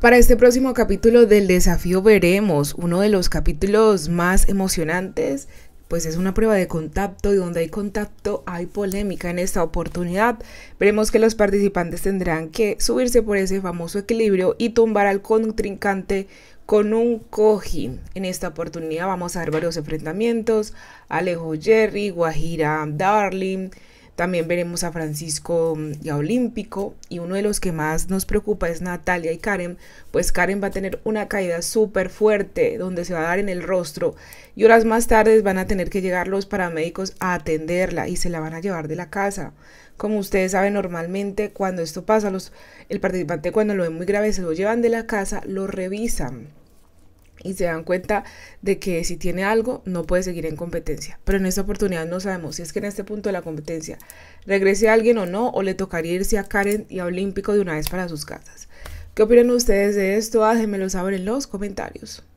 Para este próximo capítulo del desafío veremos uno de los capítulos más emocionantes, pues es una prueba de contacto y donde hay contacto hay polémica en esta oportunidad. Veremos que los participantes tendrán que subirse por ese famoso equilibrio y tumbar al contrincante con un cojín. En esta oportunidad vamos a ver varios enfrentamientos, Alejo Jerry, Guajira Darling, también veremos a Francisco mm, y a olímpico y uno de los que más nos preocupa es Natalia y Karen, pues Karen va a tener una caída súper fuerte donde se va a dar en el rostro y horas más tarde van a tener que llegar los paramédicos a atenderla y se la van a llevar de la casa. Como ustedes saben, normalmente cuando esto pasa, los, el participante cuando lo ve muy grave se lo llevan de la casa, lo revisan y se dan cuenta de que si tiene algo no puede seguir en competencia. Pero en esta oportunidad no sabemos si es que en este punto de la competencia regrese alguien o no, o le tocaría irse a Karen y a Olímpico de una vez para sus casas. ¿Qué opinan ustedes de esto? Déjenmelo saber en los comentarios.